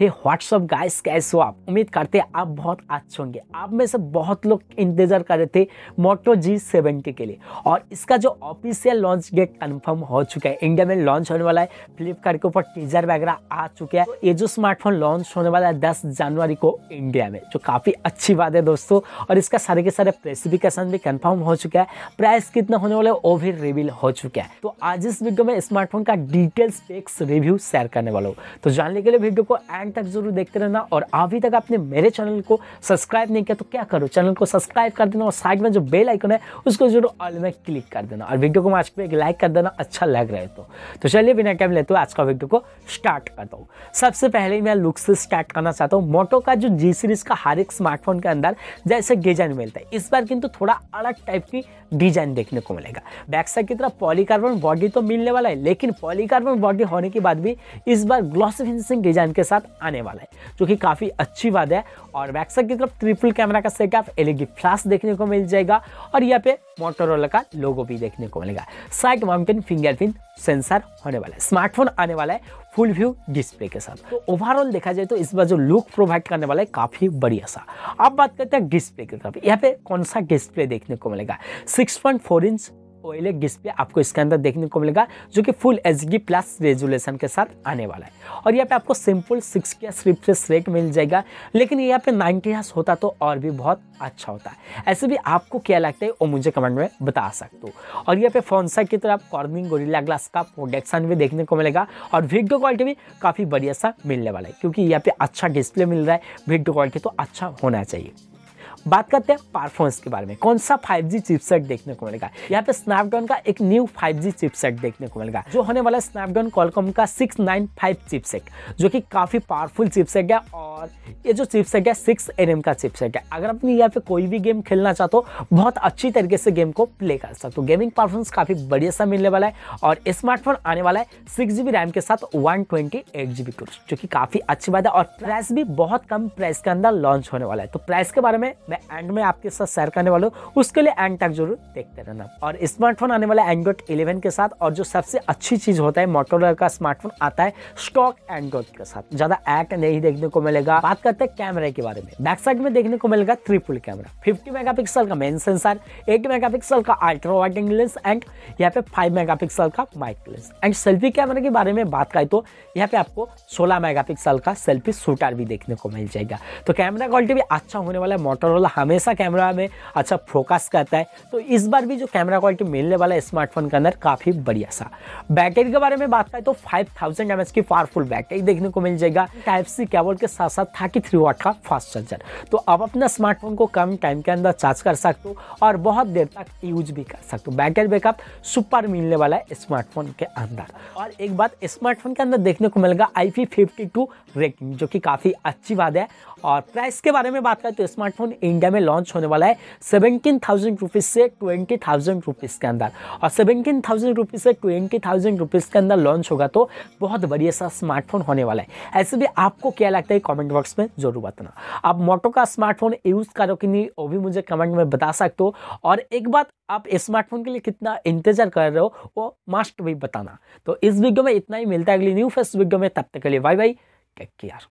हे WhatsApp guys कैसे हो आप उम्मीद करते हैं आप बहुत अच्छे होंगे आप में से बहुत लोग इंतज़ार कर रहे थे मोटो जी सेवेंटी के लिए और इसका जो ऑफिशियल लॉन्च डेट कंफर्म हो चुका है इंडिया में लॉन्च होने वाला है फ्लिपकार्ट के ऊपर टीजर वगैरह आ चुका है तो ये जो स्मार्टफोन लॉन्च होने वाला है दस जनवरी को इंडिया में जो काफ़ी अच्छी बात है दोस्तों और इसका सारे के सारे स्पेसिफिकेशन भी कन्फर्म हो चुका है प्राइस कितना होने वाला है वो भी रिविल हो चुका है तो आज इस वीडियो में स्मार्टफोन का डिटेल्स स्पेक्स रिव्यू शेयर करने वाला हूँ तो जानने के लिए वीडियो को एंड तक जरूर देखते रहना और अभी तक आपने मेरे चैनल को सब्सक्राइब नहीं किया तो क्या करो चैनल को सब्सक्राइब कर देना और साइड में जो बेल आइकन है उसको जरूर ऑल में क्लिक कर देना और वीडियो को आज पे एक लाइक कर देना अच्छा लग रहा है तो, तो चलिए बिना टाइम लेते हुए आज का वीडियो को स्टार्ट करता हूँ सबसे पहले मैं लुक से स्टार्ट करना चाहता हूँ मोटो का जो जी सीरीज का हर एक स्मार्टफोन के अंदर जैसे डिजाइन मिलता है इस बार किंतु थोड़ा अलग टाइप की डिजाइन देखने को मिलेगा बैक साइड की तरफ पॉलीकार्बन बॉडी तो मिलने वाला है लेकिन पॉलीकार्बन बॉडी होने के बाद भी इस बार ग्लॉस फिनिशिंग डिजाइन के साथ आने वाला है जो कि काफ़ी अच्छी बात है और वैक्सक की तरफ ट्रिपल कैमरा का सेटअप एलईडी फ्लैश देखने को मिल जाएगा और यहाँ पे मोटरोला का लोगो भी देखने को मिलेगा साइड माउंटेन फिंगरप्रिंट सेंसर होने वाला है स्मार्टफोन आने वाला है फुल व्यू डिस्प्ले के साथ तो ओवरऑल देखा जाए तो इस बार जो लुक प्रोवाइड करने वाला है काफ़ी बढ़िया सा अब बात करते हैं डिस्प्ले की तरफ यहाँ पे कौन सा डिस्प्ले देखने को मिलेगा 6.4 इंच ओएलएड डिस्प्ले आपको इसके अंदर देखने को मिलेगा जो कि फुल एच प्लस रेजुलेशन के साथ आने वाला है और यहाँ पे आपको सिंपल सिक्स के रिफ्रेश रेट मिल जाएगा लेकिन यहाँ पे नाइनटी हर्स होता तो और भी बहुत अच्छा होता है ऐसे भी आपको क्या लगता है वो मुझे कमेंट में बता सकते हो और यहाँ पे फोनसा की तरफ कॉर्निंग गोरिला ग्लास का प्रोडक्शन भी देखने को मिलेगा और वीडियो क्वालिटी भी काफ़ी बढ़िया सा मिलने वाला है क्योंकि यहाँ पे अच्छा डिस्प्ले मिल रहा है वीडियो क्वालिटी तो अच्छा होना चाहिए बात करते हैं परफॉर्मेंस के बारे में कौन सा 5G चिपसेट देखने को मिलेगा यहाँ पे स्नैपड्रैगन का एक न्यू 5G चिपसेट देखने को मिलेगा जो होने वाला स्नैपड्रैगन कॉलकॉम का सिक्स नाइन फाइव चिपसेट जो कि काफी पावरफुल चिपसेट है और और ये जो चिप्स है सिक्स एन का चिप्स है अगर अपनी यहाँ पे कोई भी गेम खेलना चाहते हो बहुत अच्छी तरीके से गेम को प्ले कर सकते हो गेमिंग परफॉर्मेंस काफ़ी बढ़िया सा मिलने वाला है और स्मार्टफोन आने वाला है सिक्स जी रैम के साथ वन ट्वेंटी एट जी जो कि काफ़ी अच्छी बात है और प्राइस भी बहुत कम प्राइस के अंदर लॉन्च होने वाला है तो प्राइस के बारे में मैं एंड में आपके साथ शेयर करने वाला हूँ उसके लिए एंड तक जरूर देखते रहना और स्मार्टफोन आने वाला है एंड्रॉइड इलेवन के साथ और जो सबसे अच्छी चीज़ होता है मोटोरोला का स्मार्टफोन आता है स्टॉक एंड्रॉइड के साथ ज़्यादा एक्ट नहीं देखने को मिलेगा मिलेगा बात करते हैं कैमरे के बारे में बैक साइड में देखने को मिलेगा ट्रिपल कैमरा 50 मेगापिक्सल का मेन सेंसर 8 मेगापिक्सल का अल्ट्रा वाइडिंग लेंस एंड यहाँ पे 5 मेगापिक्सल का माइक लेंस एंड सेल्फी कैमरे के बारे में बात करें तो यहाँ पे आपको 16 मेगापिक्सल का सेल्फी शूटर भी देखने को मिल जाएगा तो कैमरा क्वालिटी भी अच्छा होने वाला है मोटोरोला हमेशा कैमरा में अच्छा फोकस करता है तो इस बार भी जो कैमरा क्वालिटी मिलने वाला है स्मार्टफोन के अंदर काफ़ी बढ़िया सा बैटरी के बारे में बात करें तो फाइव थाउजेंड की पावरफुल बैटरी देखने को मिल जाएगा टाइप सी केबल के साथ साथ थर्टी थ्री वाट का फास्ट चार्जर तो आप अपना स्मार्टफोन को कम टाइम के अंदर चार्ज कर सकते हो और बहुत देर तक यूज भी कर सकते हो बैटरी बैकअप सुपर मिलने वाला है स्मार्टफोन के अंदर और एक बात स्मार्टफोन के अंदर देखने को मिलेगा I P fifty two rating जो कि काफ़ी अच्छी बात है और प्राइस के बारे में बात करें तो स्मार्टफोन इंडिया में लॉन्च होने वाला है सेवेंटीन थाउजेंड रुपीज़ से ट्वेंटी थाउजेंड रुपीज़ के अंदर और सेवेंटीन थाउजेंड रुपीज़ से ट्वेंटी थाउजेंड रुपीज़ के अंदर लॉन्च होगा तो बहुत बढ़िया सा स्मार्टफोन होने वाला है ऐसे भी आपको क्या लगता है कॉमेंट कमेंट बॉक्स में जरूर बताना आप मोटो का स्मार्टफोन यूज़ करो कि नहीं वो भी मुझे कमेंट में बता सकते हो और एक बात आप स्मार्टफोन के लिए कितना इंतजार कर रहे हो वो मास्ट भी बताना तो इस वीडियो में इतना ही मिलता है अगली न्यू फेस्ट वीडियो में तब तक के लिए बाय बाई टेक केयर